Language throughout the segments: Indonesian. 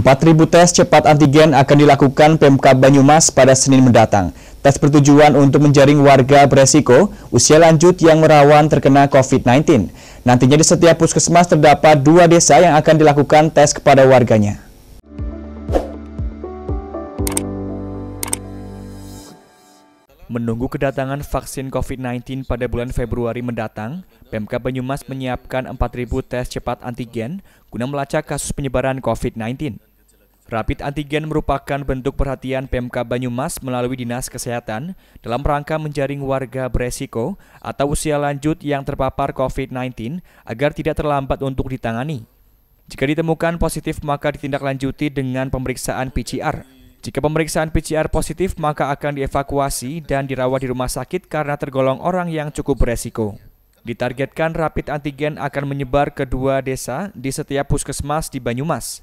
4.000 tes cepat antigen akan dilakukan PMK Banyumas pada Senin mendatang. Tes bertujuan untuk menjaring warga beresiko usia lanjut yang merawan terkena COVID-19. Nantinya di setiap puskesmas terdapat dua desa yang akan dilakukan tes kepada warganya. Menunggu kedatangan vaksin COVID-19 pada bulan Februari mendatang, Pemkab Banyumas menyiapkan 4.000 tes cepat antigen guna melacak kasus penyebaran COVID-19. Rapid antigen merupakan bentuk perhatian PMK Banyumas melalui Dinas Kesehatan dalam rangka menjaring warga beresiko atau usia lanjut yang terpapar COVID-19 agar tidak terlambat untuk ditangani. Jika ditemukan positif maka ditindaklanjuti dengan pemeriksaan PCR. Jika pemeriksaan PCR positif maka akan dievakuasi dan dirawat di rumah sakit karena tergolong orang yang cukup beresiko. Ditargetkan rapid antigen akan menyebar ke dua desa di setiap puskesmas di Banyumas.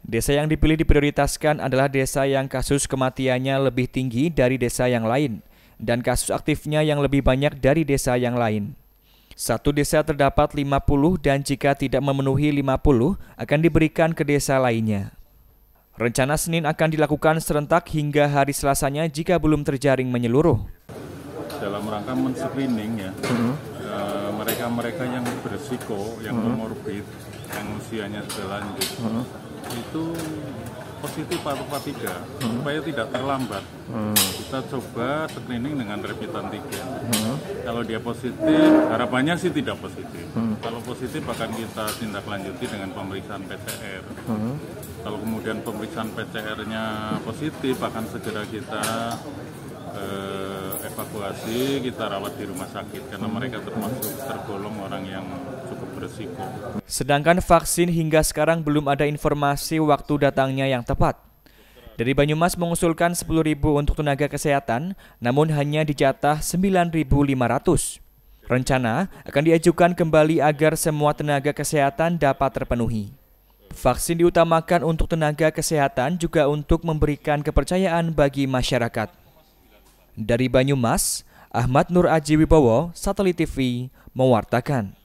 Desa yang dipilih diprioritaskan adalah desa yang kasus kematiannya lebih tinggi dari desa yang lain dan kasus aktifnya yang lebih banyak dari desa yang lain. Satu desa terdapat 50 dan jika tidak memenuhi 50 akan diberikan ke desa lainnya. Rencana Senin akan dilakukan serentak hingga hari Selasanya jika belum terjaring menyeluruh. Dalam rangka men-screening ya, mm-hmm. eh, mereka-mereka mm -hmm. uh, yang berisiko, yang mm -hmm. comorbid, yang usianya sudah lanjut, mm -hmm itu positif atau tiga hmm. supaya tidak terlambat hmm. kita coba screening dengan rapid antigen hmm. kalau dia positif harapannya sih tidak positif hmm. kalau positif akan kita tindak lanjuti dengan pemeriksaan PCR hmm. kalau kemudian pemeriksaan PCR-nya positif akan segera kita eh, evakuasi kita rawat di rumah sakit karena hmm. mereka termasuk tergolong orang yang beresiko. Sedangkan vaksin hingga sekarang belum ada informasi waktu datangnya yang tepat. Dari Banyumas mengusulkan 10.000 untuk tenaga kesehatan, namun hanya dijatah 9.500. Rencana akan diajukan kembali agar semua tenaga kesehatan dapat terpenuhi. Vaksin diutamakan untuk tenaga kesehatan juga untuk memberikan kepercayaan bagi masyarakat. Dari Banyumas, Ahmad Nur Aji Wibowo, Satelit TV, mewartakan.